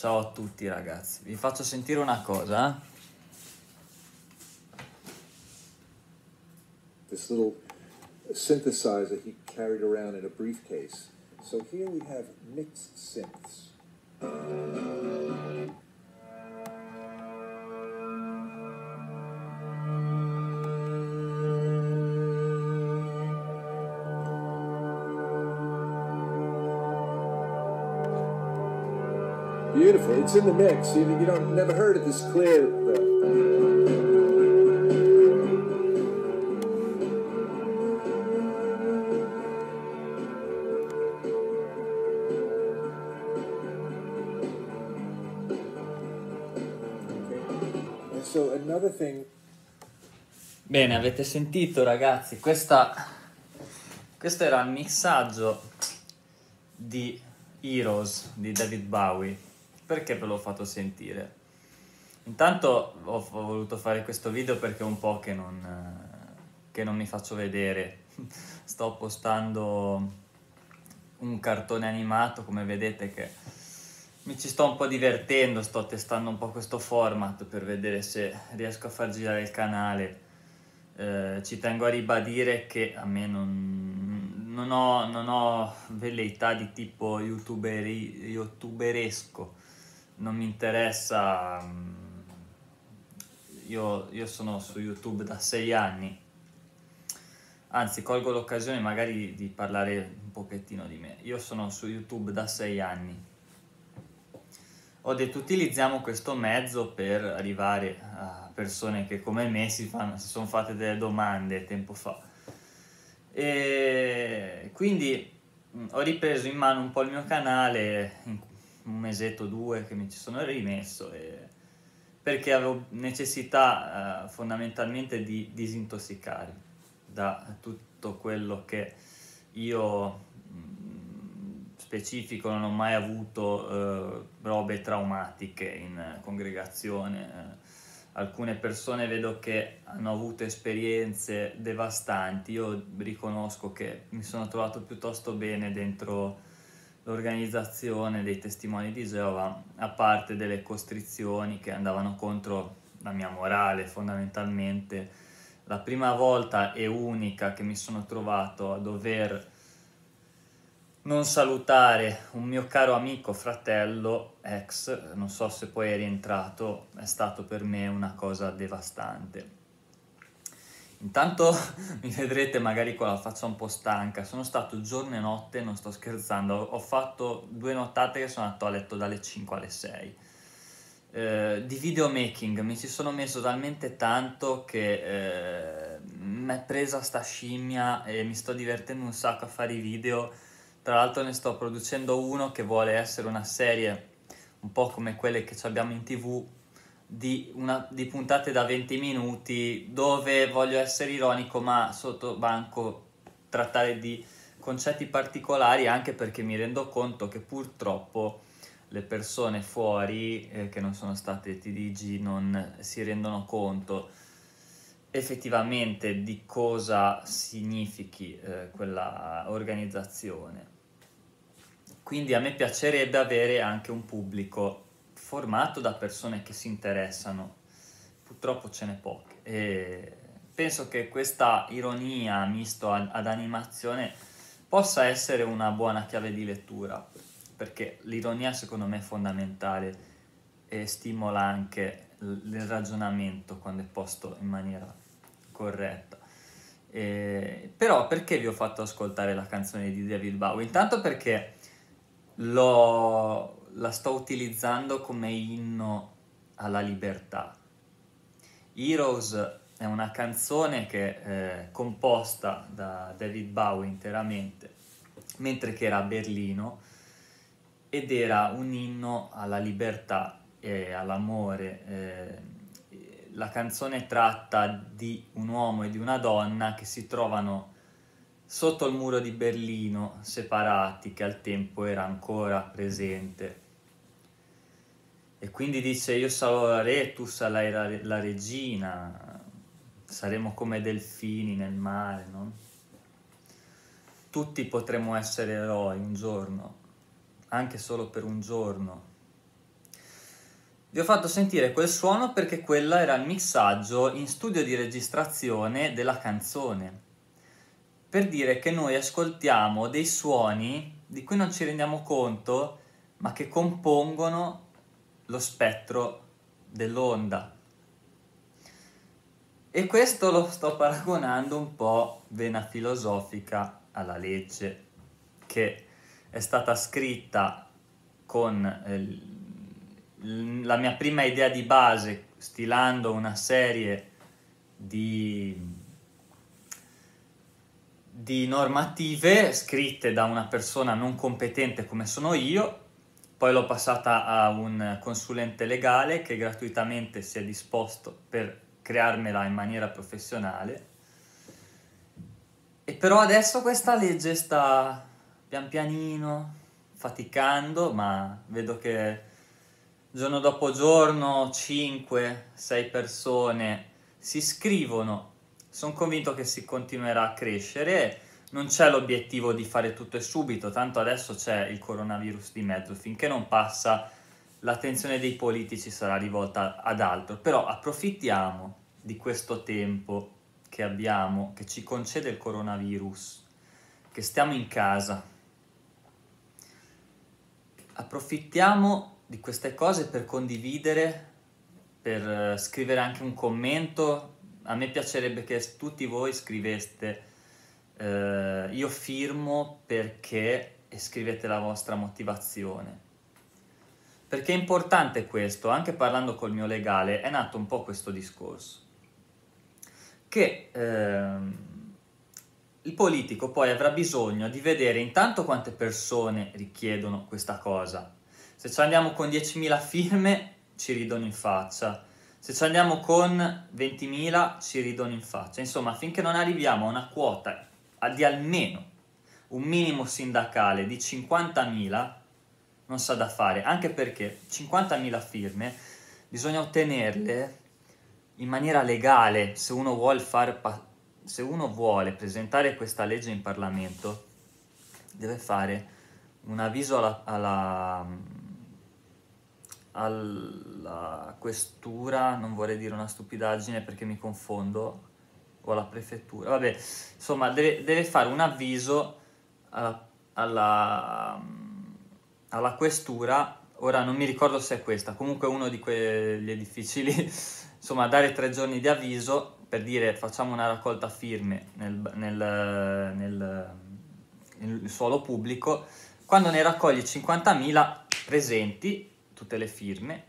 Ciao a tutti ragazzi, vi faccio sentire una cosa. This little synthesizer he carried around in a briefcase. So here we have mixed synths. it's in the mix. You, you don't never heard it this clear though. Bene, avete sentito ragazzi, questa, questo era il mixaggio di Heroes di David Bowie. Perché ve l'ho fatto sentire? Intanto ho, ho, voluto fare questo video perché è un po' che non, eh, che non mi faccio vedere. Sto postando un cartone animato, come vedete che mi ci sto un po' divertendo, sto testando un po' questo format per vedere se riesco a far girare il canale. Eh, ci tengo a ribadire che a me non, non, ho, non ho veleità di tipo youtuber, youtuberesco non mi interessa, mm, io, io sono su YouTube da sei anni, anzi colgo l'occasione magari di, parlare un pochettino di me, io sono su YouTube da sei anni, ho detto utilizziamo questo mezzo per arrivare a persone che come me si, fanno, si sono fatte delle domande tempo fa. E quindi mm, ho ripreso in mano un po' il mio canale in, un mesetto o due che mi ci sono rimesso e... perché avevo necessità eh, fondamentalmente di disintossicare da tutto quello che io specifico non ho mai avuto eh, robe traumatiche in congregazione. Eh. alcune persone vedo che hanno avuto esperienze devastanti, io riconosco che mi sono trovato piuttosto bene dentro l'organizzazione dei testimoni di Geova, a parte delle costrizioni che andavano contro la mia morale fondamentalmente, la prima volta e unica che mi sono trovato a dover non salutare un mio caro amico, fratello, ex, non so se poi è rientrato, è stato per me una cosa devastante. Intanto mi vedrete magari con la faccia un po' stanca, sono stato giorno e notte, non sto scherzando, ho fatto due nottate che sono andato a letto dalle 5 alle 6. Eh, di videomaking mi ci sono messo talmente tanto che eh, mi è presa sta scimmia e mi sto divertendo un sacco a fare i video. Tra l'altro ne sto producendo uno che vuole essere una serie un po' come quelle che abbiamo in tv, di, una, di puntate da 20 minuti dove voglio essere ironico ma sotto banco trattare di concetti particolari anche perché mi rendo conto che purtroppo le persone fuori eh, che non sono state TDG non si rendono conto effettivamente di cosa significhi eh, quella organizzazione. Quindi a me piacerebbe avere anche un pubblico formato da persone che si interessano, purtroppo ce n'è poche. E penso che questa ironia misto ad, ad animazione possa essere una buona chiave di lettura, perché l'ironia secondo me è fondamentale e stimola anche il ragionamento quando è posto in maniera corretta. Eh, però perché vi ho fatto ascoltare la canzone di David Bowie? Intanto perché l'ho la sto utilizzando come inno alla libertà. Heroes è una canzone che è eh, composta da David Bowie interamente, mentre che era a Berlino, ed era un inno alla libertà e all'amore. Eh, la canzone tratta di un uomo e di una donna che si trovano sotto il muro di Berlino, separati, che al tempo era ancora presente. E quindi dice io sarò la re, tu sarai la, la regina, saremo come delfini nel mare, no? Tutti potremo essere eroi un giorno, anche solo per un giorno. Vi ho fatto sentire quel suono perché quello era il mixaggio in studio di registrazione della canzone per dire che noi ascoltiamo dei suoni di cui non ci rendiamo conto, ma che compongono lo spettro dell'onda. E questo lo sto paragonando un po' vena filosofica alla legge che è stata scritta con eh, la mia prima idea di base, stilando una serie di di normative scritte da una persona non competente come sono io, poi l'ho passata a un consulente legale che gratuitamente si è disposto per crearmela in maniera professionale. E però adesso questa legge sta pian pianino faticando, ma vedo che giorno dopo giorno 5-6 persone si iscrivono sono convinto che si continuerà a crescere. Non c'è l'obiettivo di fare tutto e subito, tanto adesso c'è il coronavirus di mezzo, finché non passa l'attenzione dei politici sarà rivolta ad altro, però approfittiamo di questo tempo che abbiamo, che ci concede il coronavirus, che stiamo in casa. Approfittiamo di queste cose per condividere, per eh, scrivere anche un commento a me piacerebbe che tutti voi scriveste eh, io firmo perché e scrivete la vostra motivazione. Perché è importante questo, anche parlando col mio legale è nato un po' questo discorso, che eh, il politico poi avrà bisogno di vedere intanto quante persone richiedono questa cosa. Se ci andiamo con 10.000 firme ci ridono in faccia, se ci andiamo con 20.000 ci ridono in faccia. Insomma, finché non arriviamo a una quota di almeno un minimo sindacale di 50.000, non sa da fare, anche perché 50.000 firme bisogna ottenerle in maniera legale se uno, vuole, far, se uno vuole presentare questa legge in Parlamento deve fare un avviso alla, alla alla questura, non vorrei dire una stupidaggine perché mi confondo, o alla prefettura, vabbè, insomma deve, deve fare un avviso eh, alla, alla, mm, alla, questura, ora non mi ricordo se è questa, comunque uno di quegli edifici lì, insomma dare tre giorni di avviso per dire facciamo una raccolta firme nel, nel, nel, nel suolo pubblico, quando ne raccogli 50.000 presenti tutte le firme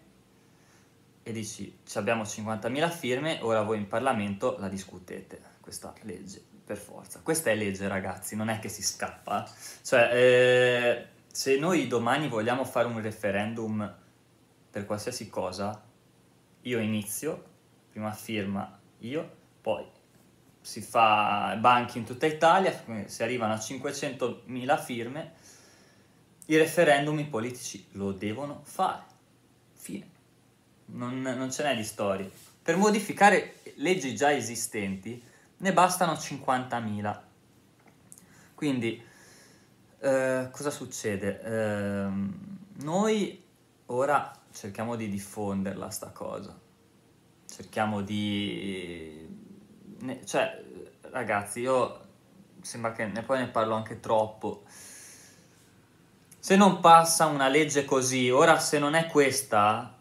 e dici abbiamo 50.000 firme, ora voi in Parlamento la discutete, questa legge, per forza. Questa è legge ragazzi, non è che si scappa. Cioè, eh, se noi domani vogliamo fare un referendum per qualsiasi cosa, io inizio, prima firma io, poi si fa banchi in tutta Italia, se arrivano a 500.000 firme i referendum i politici lo devono fare. Fine. Non, non ce n'è di storie. Per modificare leggi già esistenti ne bastano 50.000. Quindi, eh, cosa succede? Eh, noi ora cerchiamo di diffonderla sta cosa. Cerchiamo di... Ne, cioè, ragazzi, io sembra che ne, poi ne parlo anche troppo. Se non passa una legge così, ora se non è questa,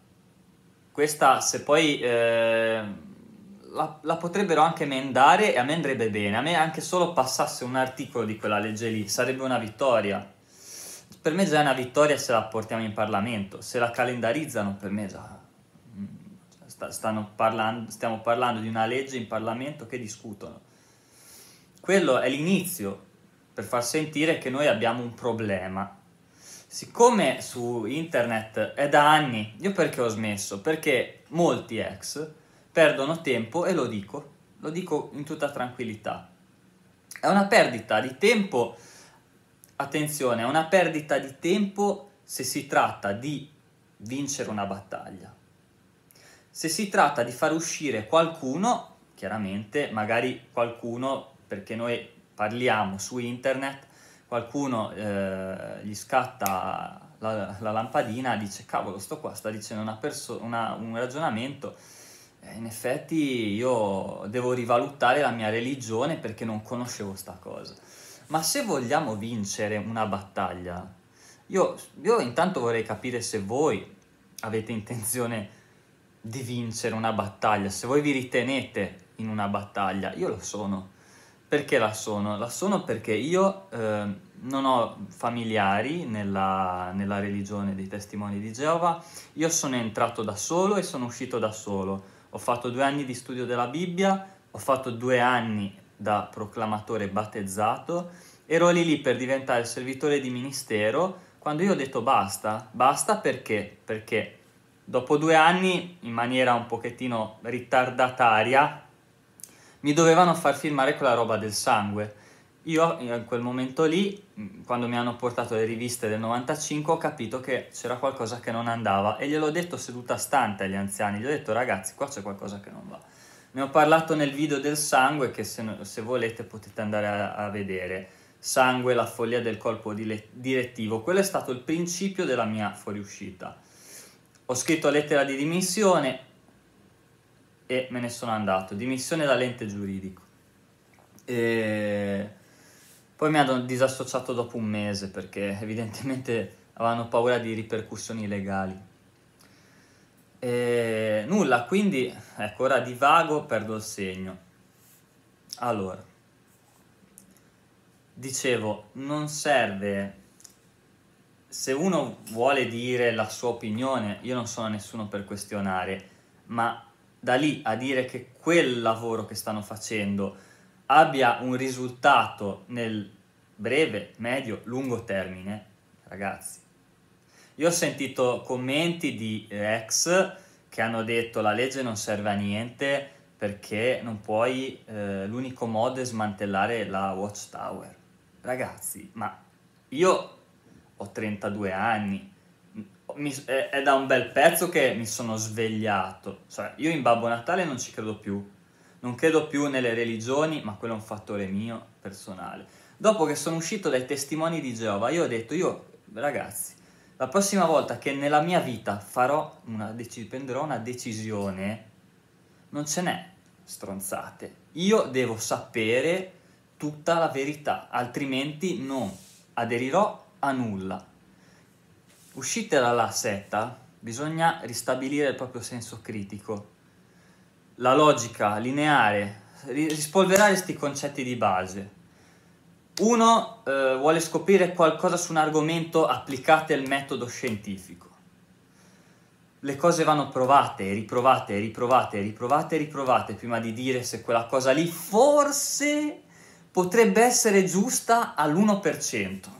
questa se poi eh, la, la, potrebbero anche emendare e a me andrebbe bene, a me anche solo passasse un articolo di quella legge lì sarebbe una vittoria. Per me già è una vittoria se la portiamo in Parlamento, se la calendarizzano per me già... Mm, parlando, stiamo parlando di una legge in Parlamento che discutono. Quello è l'inizio per far sentire che noi abbiamo un problema siccome su internet è da anni, io perché ho smesso? Perché molti ex perdono tempo e lo dico, lo dico in tutta tranquillità. È una perdita di tempo, attenzione, è una perdita di tempo se si tratta di vincere una battaglia. Se si tratta di far uscire qualcuno, chiaramente, magari qualcuno, perché noi parliamo su internet, qualcuno eh, gli scatta la, la, lampadina, dice cavolo, sto qua sta dicendo una perso- una, un ragionamento, eh, in effetti io devo rivalutare la mia religione perché non conoscevo sta cosa. Ma se vogliamo vincere una battaglia, io, io intanto vorrei capire se voi avete intenzione di vincere una battaglia, se voi vi ritenete in una battaglia, io lo sono perché la sono? La sono perché io eh, non ho familiari nella, nella religione dei testimoni di Geova, io sono entrato da solo e sono uscito da solo. Ho fatto due anni di studio della Bibbia, ho fatto due anni da proclamatore battezzato, ero lì lì per diventare servitore di ministero, quando io ho detto basta, basta perché? Perché dopo due anni, in maniera un pochettino ritardataria, mi dovevano far filmare quella roba del sangue. Io in quel momento lì, quando mi hanno portato le riviste del 95, ho capito che c'era qualcosa che non andava e gliel'ho detto seduta stante agli anziani, gli ho detto ragazzi qua c'è qualcosa che non va. Ne ho parlato nel video del sangue che se, se volete potete andare a, a, vedere. Sangue, la follia del colpo direttivo, quello è stato il principio della mia fuoriuscita. Ho scritto lettera di dimissione, e me ne sono andato. Dimissione dall'ente giuridico. E poi mi hanno disassociato dopo un mese perché evidentemente avevano paura di ripercussioni legali. E nulla, quindi ecco, ora divago, perdo il segno. Allora, dicevo, non serve se uno vuole dire la sua opinione, io non sono nessuno per questionare, ma da lì a dire che quel lavoro che stanno facendo abbia un risultato nel breve, medio, lungo termine, ragazzi. Io ho sentito commenti di ex che hanno detto la legge non serve a niente perché non puoi, eh, l'unico modo è smantellare la watchtower. Ragazzi, ma io ho 32 anni, mi, è, è, da un bel pezzo che mi sono svegliato. Cioè, io in Babbo Natale non ci credo più. Non credo più nelle religioni, ma quello è un fattore mio personale. Dopo che sono uscito dai testimoni di Geova, io ho detto, io, ragazzi, la prossima volta che nella mia vita farò una dec- prenderò una decisione, non ce n'è stronzate. Io devo sapere tutta la verità, altrimenti non aderirò a nulla. Uscite dalla setta, bisogna ristabilire il proprio senso critico, la logica lineare, rispolverare questi concetti di base. Uno eh, vuole scoprire qualcosa su un argomento applicate il metodo scientifico. Le cose vanno provate, riprovate, riprovate, riprovate, riprovate prima di dire se quella cosa lì forse potrebbe essere giusta all'1%.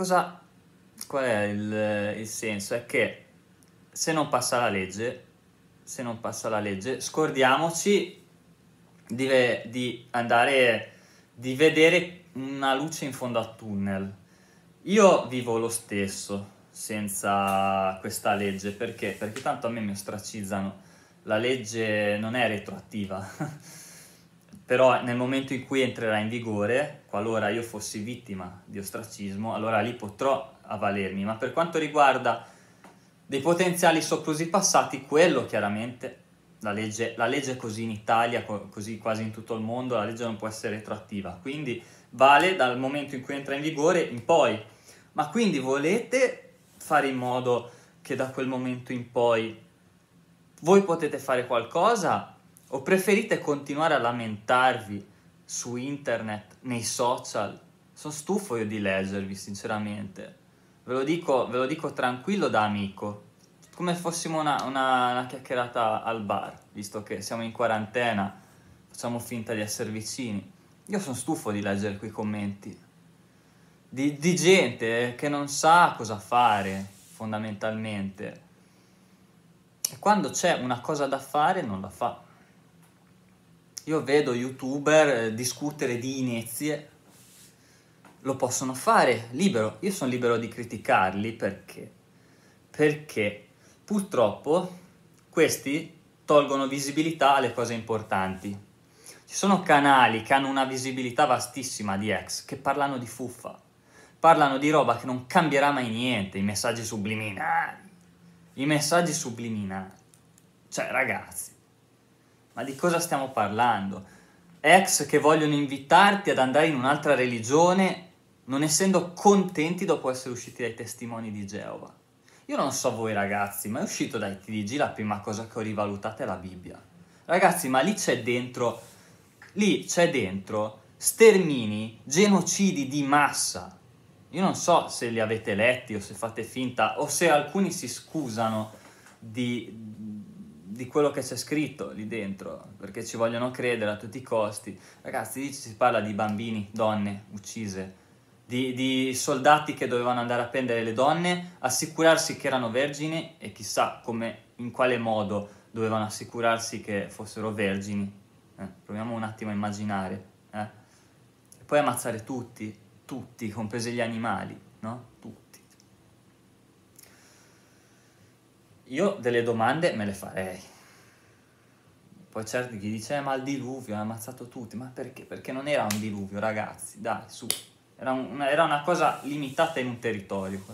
cosa, qual è il, il senso? È che se non passa la legge, se non passa la legge, scordiamoci di, di andare, di vedere una luce in fondo al tunnel. Io vivo lo stesso senza questa legge, perché? Perché tanto a me mi ostracizzano, la legge non è retroattiva. però nel momento in cui entrerà in vigore, qualora io fossi vittima di ostracismo, allora lì potrò avvalermi, ma per quanto riguarda dei potenziali soprusi passati, quello chiaramente, la legge, la legge è così in Italia, così quasi in tutto il mondo, la legge non può essere retroattiva, quindi vale dal momento in cui entra in vigore in poi, ma quindi volete fare in modo che da quel momento in poi voi potete fare qualcosa o preferite continuare a lamentarvi su internet, nei social? Sono stufo io di leggervi, sinceramente. Ve lo dico, ve lo dico tranquillo da amico. Come fossimo una, una, una chiacchierata al bar, visto che siamo in quarantena, facciamo finta di essere vicini. Io sono stufo di leggere quei commenti. Di, di, gente che non sa cosa fare fondamentalmente. E quando c'è una cosa da fare non la fa. Io vedo youtuber eh, discutere di inezie, lo possono fare libero, io sono libero di criticarli perché? Perché purtroppo questi tolgono visibilità alle cose importanti. Ci sono canali che hanno una visibilità vastissima di ex, che parlano di fuffa, parlano di roba che non cambierà mai niente, i messaggi subliminali, i messaggi subliminali. Cioè, ragazzi, ma di cosa stiamo parlando? Ex che vogliono invitarti ad andare in un'altra religione non essendo contenti dopo essere usciti dai testimoni di Geova. Io non so voi ragazzi, ma è uscito dai TDG la prima cosa che ho rivalutato è la Bibbia. Ragazzi, ma lì c'è dentro, lì c'è dentro stermini, genocidi di massa. Io non so se li avete letti o se fate finta o se alcuni si scusano di, di quello che c'è scritto lì dentro, perché ci vogliono credere a tutti i costi. Ragazzi, lì si parla di bambini, donne uccise, di, di soldati che dovevano andare a prendere le donne, assicurarsi che erano vergini e chissà come, in quale modo dovevano assicurarsi che fossero vergini. Eh, proviamo un attimo a immaginare. Eh. E poi ammazzare tutti, tutti, compresi gli animali, no? Tutti. io delle domande me le farei. Poi certi chi dice, eh, ma il diluvio ha ammazzato tutti, ma perché? Perché non era un diluvio, ragazzi, dai, su. Era, un, era una cosa limitata in un territorio.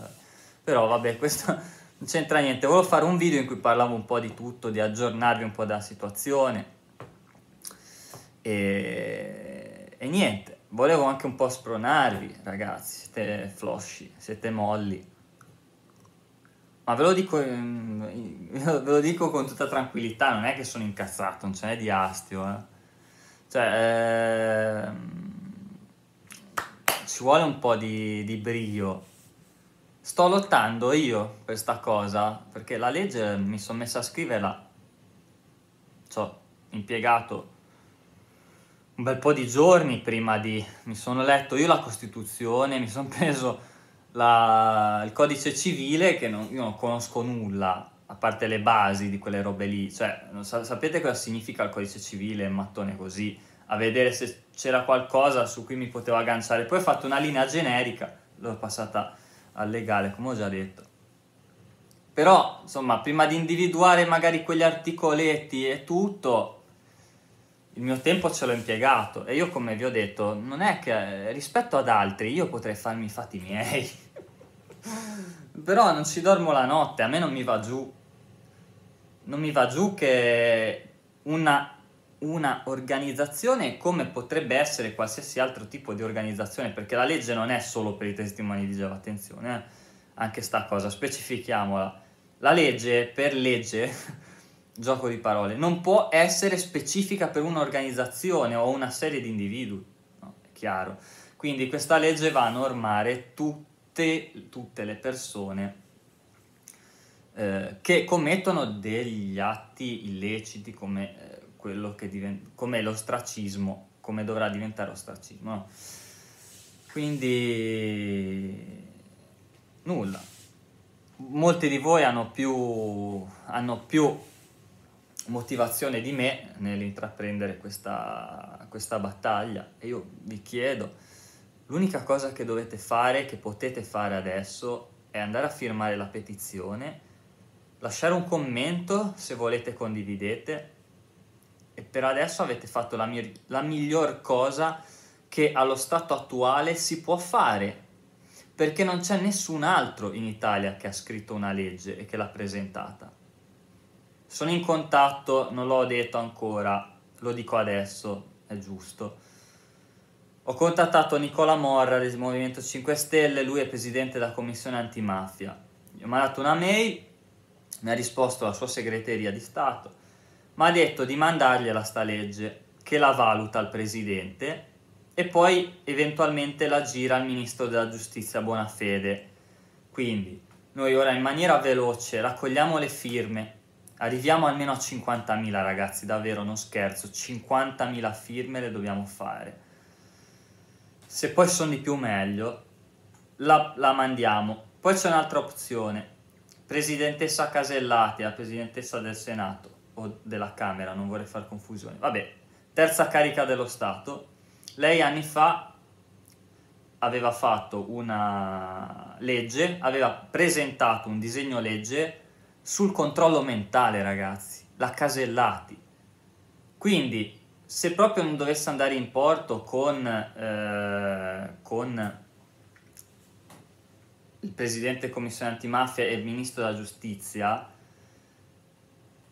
Però vabbè, questo non c'entra niente. Volevo fare un video in cui parlavo un po' di tutto, di aggiornarvi un po' della situazione. E, e niente, volevo anche un po' spronarvi, ragazzi, siete flosci, siete molli ma ve lo, dico, ve lo dico con tutta tranquillità, non è che sono incazzato, non ce n'è di astio. Eh. Cioè, eh, ci vuole un po' di, di brio. Sto lottando io per sta cosa, perché la legge mi sono messa a scriverla. Ci ho impiegato un bel po' di giorni prima di... Mi sono letto io la Costituzione, mi sono preso la, il codice civile che non, io non conosco nulla, a parte le basi di quelle robe lì, cioè sa, sapete cosa significa il codice civile mattone così, a vedere se c'era qualcosa su cui mi potevo agganciare, poi ho fatto una linea generica, l'ho passata al legale come ho già detto. Però insomma prima di individuare magari quegli articoletti e tutto, il mio tempo ce l'ho impiegato e io come vi ho detto non è che eh, rispetto ad altri io potrei farmi i fatti miei però non ci dormo la notte, a me non mi va giù. Non mi va giù che una, una organizzazione come potrebbe essere qualsiasi altro tipo di organizzazione, perché la legge non è solo per i testimoni di Geova, attenzione, eh? anche sta cosa, specifichiamola. La legge, per legge, gioco di parole, non può essere specifica per un'organizzazione o una serie di individui, no? è chiaro. Quindi questa legge va a normare tutto tutte, tutte le persone eh, che commettono degli atti illeciti come, eh, quello che divent- come l'ostracismo, come dovrà diventare ostracismo. No? Quindi nulla. Molti di voi hanno più, hanno più motivazione di me nell'intraprendere questa, questa battaglia e io vi chiedo L'unica cosa che dovete fare, che potete fare adesso, è andare a firmare la petizione, lasciare un commento se volete condividete e per adesso avete fatto la, mi- la miglior cosa che allo stato attuale si può fare perché non c'è nessun altro in Italia che ha scritto una legge e che l'ha presentata. Sono in contatto, non l'ho detto ancora, lo dico adesso, è giusto ho contattato Nicola Morra del Movimento 5 Stelle, lui è presidente della commissione antimafia. Gli ho mandato una mail, mi ha risposto la sua segreteria di Stato, ma ha detto di mandargliela sta legge che la valuta il presidente e poi eventualmente la gira al ministro della giustizia Bonafede. Quindi noi ora in maniera veloce raccogliamo le firme, arriviamo almeno a 50.000 ragazzi, davvero non scherzo, 50.000 firme le dobbiamo fare se poi sono di più meglio, la, la mandiamo. Poi c'è un'altra opzione, presidentessa Casellati, la presidentessa del Senato o della Camera, non vorrei far confusione. Vabbè, terza carica dello Stato, lei anni fa aveva fatto una legge, aveva presentato un disegno legge sul controllo mentale, ragazzi, la Casellati. Quindi se proprio non dovesse andare in porto con, eh, con il presidente della commissione antimafia e il ministro della giustizia,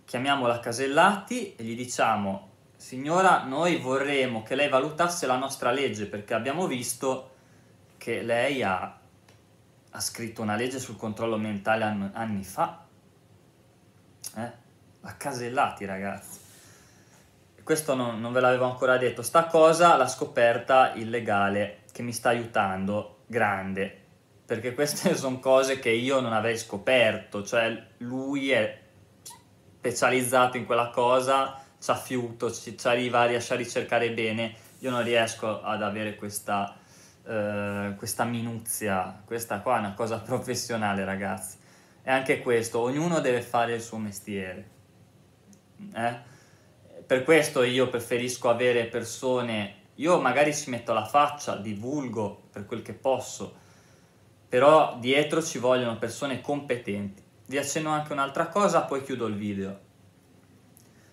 chiamiamola Casellati e gli diciamo signora noi vorremmo che lei valutasse la nostra legge perché abbiamo visto che lei ha, ha scritto una legge sul controllo mentale an anni fa. Eh? La Casellati ragazzi questo non, non ve l'avevo ancora detto, sta cosa l'ha scoperta il legale che mi sta aiutando, grande, perché queste sono cose che io non avrei scoperto, cioè lui è specializzato in quella cosa, ci ha fiuto, ci, ci arriva, riesce a ricercare bene, io non riesco ad avere questa, eh, questa minuzia, questa qua è una cosa professionale ragazzi, e anche questo, ognuno deve fare il suo mestiere, eh? per questo io preferisco avere persone, io magari ci metto la faccia, divulgo per quel che posso, però dietro ci vogliono persone competenti. Vi accenno anche un'altra cosa, poi chiudo il video.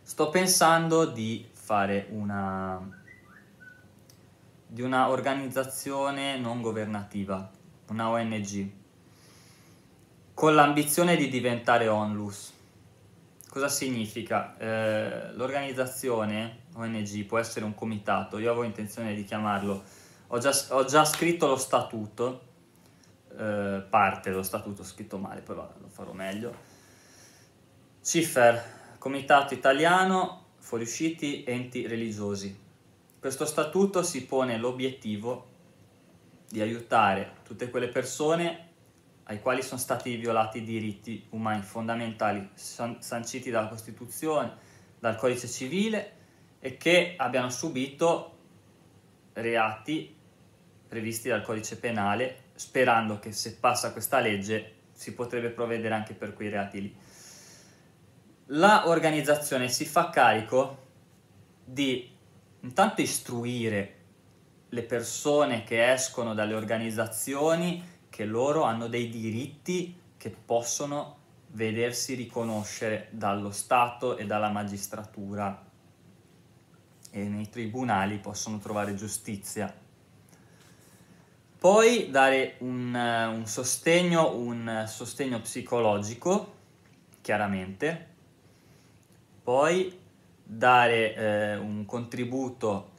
Sto pensando di fare una di una organizzazione non governativa, una ONG, con l'ambizione di diventare onlus Cosa significa? Eh, l'organizzazione ONG può essere un comitato, io avevo intenzione di chiamarlo, ho già, ho già scritto lo statuto, eh, parte dello statuto, ho scritto male, poi va, lo farò meglio. CIFER, Comitato Italiano Fuoriusciti Enti Religiosi. Questo statuto si pone l'obiettivo di aiutare tutte quelle persone ai quali sono stati violati i diritti umani fondamentali sanciti dalla Costituzione, dal Codice Civile e che abbiano subito reati previsti dal Codice Penale, sperando che se passa questa legge si potrebbe provvedere anche per quei reati lì. La organizzazione si fa carico di intanto istruire le persone che escono dalle organizzazioni che loro hanno dei diritti che possono vedersi riconoscere dallo Stato e dalla magistratura e nei tribunali possono trovare giustizia. Poi dare un, eh, un sostegno, un sostegno psicologico, chiaramente, poi dare eh, un contributo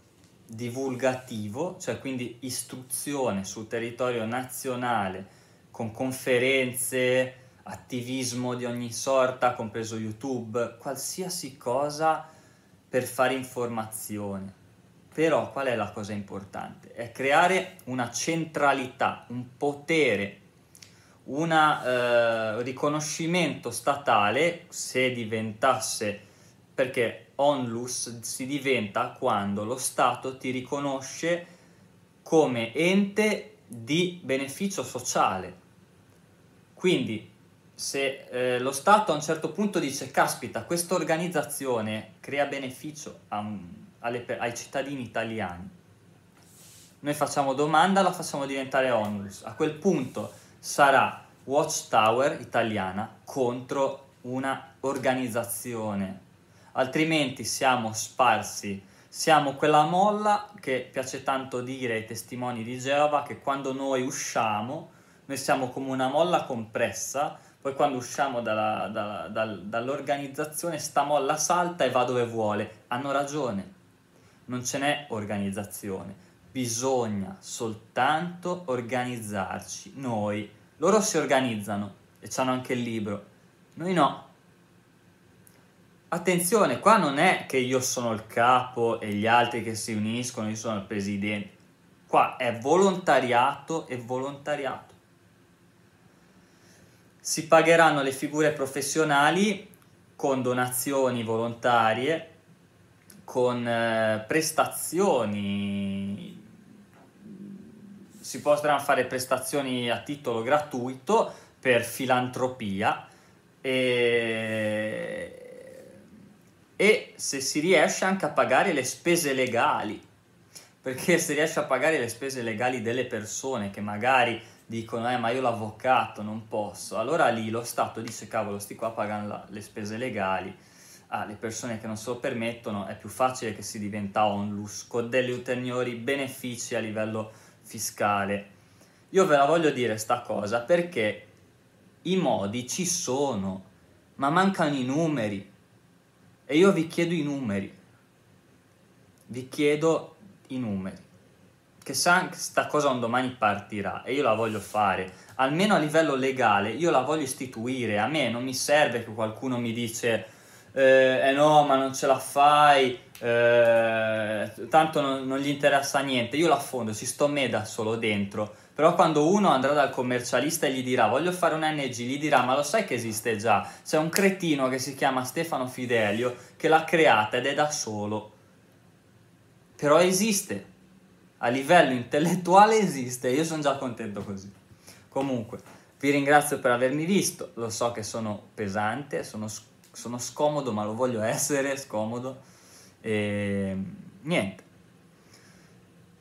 divulgativo, cioè quindi istruzione sul territorio nazionale con conferenze, attivismo di ogni sorta, compreso YouTube, qualsiasi cosa per fare informazione. Però qual è la cosa importante? È creare una centralità, un potere, un eh, riconoscimento statale se diventasse, perché onlus si diventa quando lo Stato ti riconosce come ente di beneficio sociale. Quindi se eh, lo Stato a un certo punto dice caspita, questa organizzazione crea beneficio un, alle, ai cittadini italiani, noi facciamo domanda, la facciamo diventare onlus. A quel punto sarà Watchtower italiana contro una organizzazione altrimenti siamo sparsi. Siamo quella molla che piace tanto dire ai testimoni di Geova che quando noi usciamo, noi siamo come una molla compressa, poi quando usciamo dalla, dalla, dal, dall'organizzazione sta molla salta e va dove vuole. Hanno ragione, non ce n'è organizzazione, bisogna soltanto organizzarci noi. Loro si organizzano e hanno anche il libro, noi no. Attenzione, qua non è che io sono il capo e gli altri che si uniscono, io sono il presidente. Qua è volontariato e volontariato. Si pagheranno le figure professionali con donazioni volontarie, con eh, prestazioni. Si potranno fare prestazioni a titolo gratuito per filantropia e e se si riesce anche a pagare le spese legali, perché se riesce a pagare le spese legali delle persone che magari dicono eh ma io l'avvocato non posso, allora lì lo Stato dice cavolo sti qua pagano la, le spese legali, alle ah, persone che non se lo permettono è più facile che si diventa onlus con degli ulteriori benefici a livello fiscale. Io ve la voglio dire sta cosa perché i modi ci sono, ma mancano i numeri. E io vi chiedo i numeri. Vi chiedo i numeri. Che sa che sta cosa un domani partirà e io la voglio fare, almeno a livello legale, io la voglio istituire. A me non mi serve che qualcuno mi dice eh, eh no, ma non ce la fai, eh, tanto non, non, gli interessa niente. Io la fondo, ci sto me da solo dentro però quando uno andrà dal commercialista e gli dirà voglio fare un NG, gli dirà ma lo sai che esiste già? C'è un cretino che si chiama Stefano Fidelio che l'ha creata ed è da solo. Però esiste. A livello intellettuale esiste, io sono già contento così. Comunque, vi ringrazio per avermi visto, lo so che sono pesante, sono, sono scomodo, ma lo voglio essere scomodo. E ehm, niente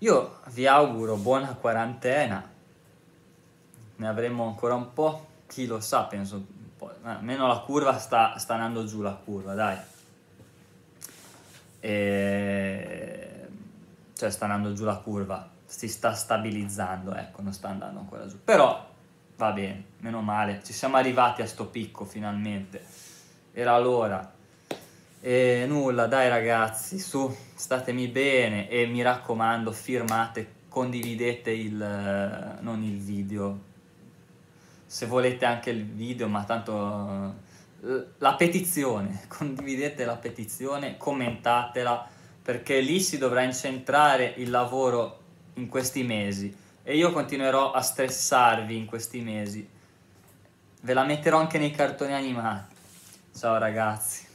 io vi auguro buona quarantena, ne avremo ancora un po', chi lo sa, penso, almeno la curva sta, sta andando giù la curva, dai. E... Cioè sta andando giù la curva, si sta stabilizzando, ecco, non sta andando ancora giù. Però va bene, meno male, ci siamo arrivati a sto picco finalmente, era l'ora. E nulla, dai ragazzi, su, statemi bene e mi raccomando, firmate, condividete il, eh, non il video, se volete anche il video, ma tanto eh, la petizione, condividete la petizione, commentatela, perché lì si dovrà incentrare il lavoro in questi mesi e io continuerò a stressarvi in questi mesi. Ve la metterò anche nei cartoni animati. Ciao ragazzi.